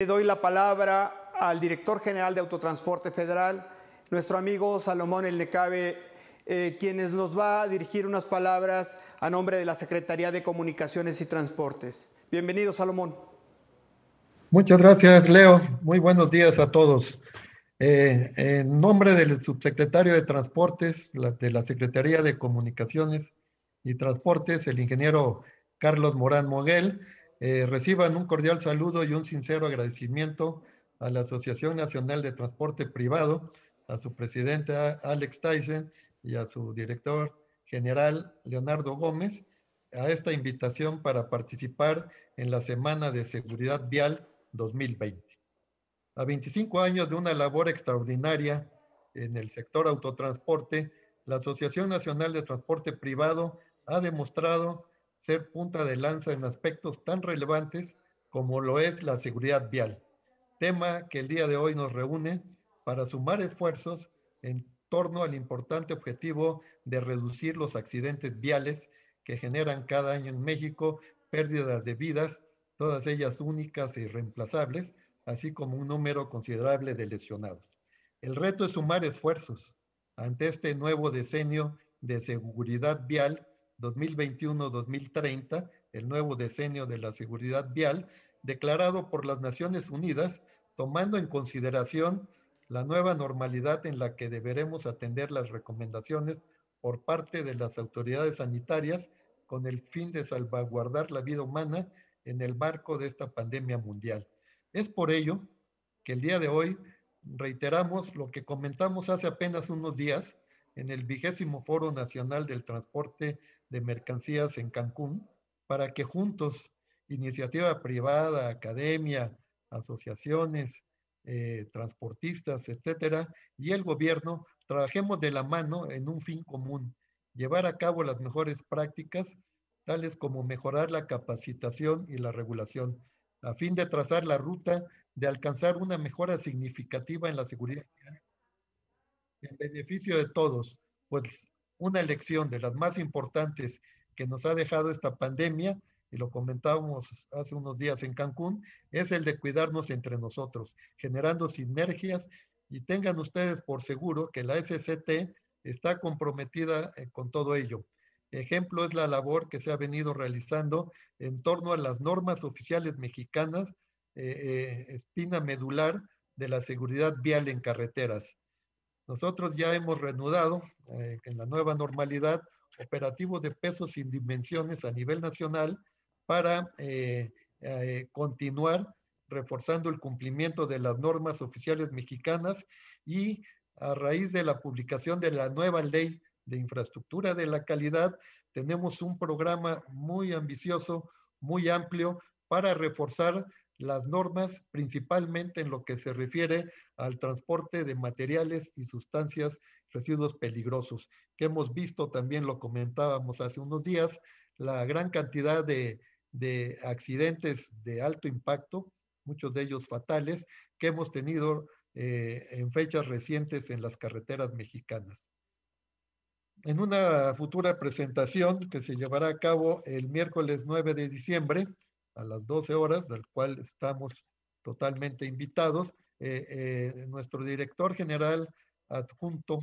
Le doy la palabra al director general de Autotransporte Federal, nuestro amigo Salomón El Necabe, eh, quienes nos va a dirigir unas palabras a nombre de la Secretaría de Comunicaciones y Transportes. Bienvenido, Salomón. Muchas gracias, Leo. Muy buenos días a todos. Eh, en nombre del subsecretario de Transportes, de la Secretaría de Comunicaciones y Transportes, el ingeniero Carlos Morán Moguel, eh, reciban un cordial saludo y un sincero agradecimiento a la Asociación Nacional de Transporte Privado, a su presidente Alex Tyson y a su director general Leonardo Gómez, a esta invitación para participar en la Semana de Seguridad Vial 2020. A 25 años de una labor extraordinaria en el sector autotransporte, la Asociación Nacional de Transporte Privado ha demostrado ser punta de lanza en aspectos tan relevantes como lo es la seguridad vial, tema que el día de hoy nos reúne para sumar esfuerzos en torno al importante objetivo de reducir los accidentes viales que generan cada año en México pérdidas de vidas, todas ellas únicas e irreemplazables, así como un número considerable de lesionados. El reto es sumar esfuerzos ante este nuevo diseño de seguridad vial 2021-2030, el nuevo decenio de la seguridad vial, declarado por las Naciones Unidas, tomando en consideración la nueva normalidad en la que deberemos atender las recomendaciones por parte de las autoridades sanitarias con el fin de salvaguardar la vida humana en el marco de esta pandemia mundial. Es por ello que el día de hoy reiteramos lo que comentamos hace apenas unos días en el vigésimo Foro Nacional del Transporte de Mercancías en Cancún para que juntos, iniciativa privada, academia, asociaciones, eh, transportistas, etcétera, y el gobierno trabajemos de la mano en un fin común, llevar a cabo las mejores prácticas, tales como mejorar la capacitación y la regulación, a fin de trazar la ruta de alcanzar una mejora significativa en la seguridad en beneficio de todos, pues una elección de las más importantes que nos ha dejado esta pandemia, y lo comentábamos hace unos días en Cancún, es el de cuidarnos entre nosotros, generando sinergias y tengan ustedes por seguro que la SCT está comprometida eh, con todo ello. Ejemplo es la labor que se ha venido realizando en torno a las normas oficiales mexicanas, eh, eh, espina medular de la seguridad vial en carreteras. Nosotros ya hemos reanudado eh, en la nueva normalidad operativos de pesos sin dimensiones a nivel nacional para eh, eh, continuar reforzando el cumplimiento de las normas oficiales mexicanas y a raíz de la publicación de la nueva ley de infraestructura de la calidad, tenemos un programa muy ambicioso, muy amplio para reforzar las normas principalmente en lo que se refiere al transporte de materiales y sustancias, residuos peligrosos, que hemos visto también, lo comentábamos hace unos días, la gran cantidad de, accidentes de alto impacto, muchos de ellos fatales, que hemos tenido eh, en fechas recientes en las carreteras mexicanas. En una futura presentación que se llevará a cabo el miércoles 9 de diciembre, a las 12 horas, del cual estamos totalmente invitados. Eh, eh, nuestro director general adjunto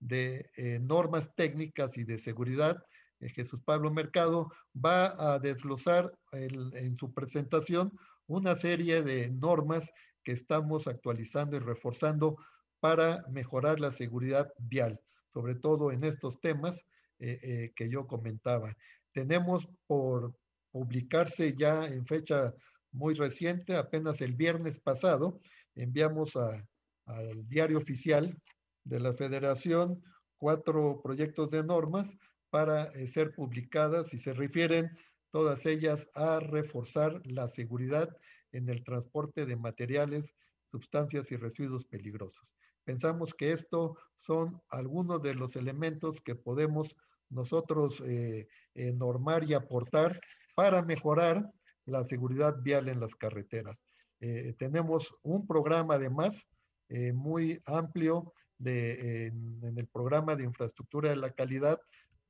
de eh, normas técnicas y de seguridad, Jesús Pablo Mercado, va a desglosar en su presentación una serie de normas que estamos actualizando y reforzando para mejorar la seguridad vial, sobre todo en estos temas que yo comentaba. Tenemos por publicarse ya en fecha muy reciente, apenas el viernes pasado, enviamos al diario oficial de la federación cuatro proyectos de normas para eh, ser publicadas y se refieren todas ellas a reforzar la seguridad en el transporte de materiales, sustancias y residuos peligrosos. Pensamos que esto son algunos de los elementos que podemos nosotros eh, eh, normar y aportar para mejorar la seguridad vial en las carreteras. Eh, tenemos un programa además eh, muy amplio en, en, el programa de infraestructura de la calidad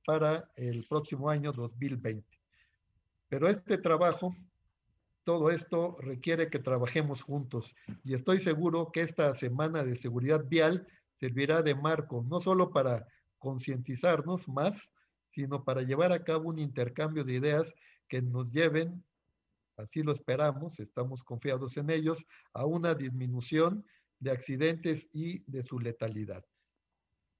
para el próximo año 2020. Pero este trabajo, todo esto requiere que trabajemos juntos y estoy seguro que esta semana de seguridad vial servirá de marco no solo para concientizarnos más, sino para llevar a cabo un intercambio de ideas que nos lleven, así lo esperamos, estamos confiados en ellos, a una disminución de accidentes y de su letalidad.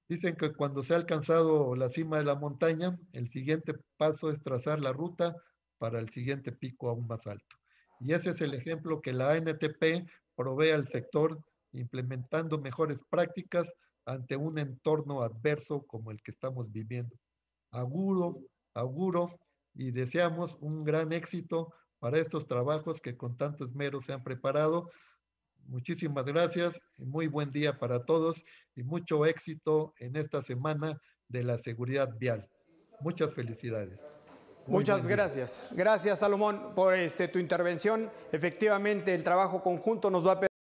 Dicen que cuando se ha alcanzado la cima de la montaña, el siguiente paso es trazar la ruta para el siguiente pico aún más alto. Y ese es el ejemplo que la ANTP provee al sector implementando mejores prácticas ante un entorno adverso como el que estamos viviendo. Aguro, aguro, y deseamos un gran éxito para estos trabajos que con tanto esmero se han preparado. Muchísimas gracias, muy buen día para todos y mucho éxito en esta semana de la seguridad vial. Muchas felicidades. Muchas gracias. Gracias, Salomón, por este, tu intervención. Efectivamente, el trabajo conjunto nos va a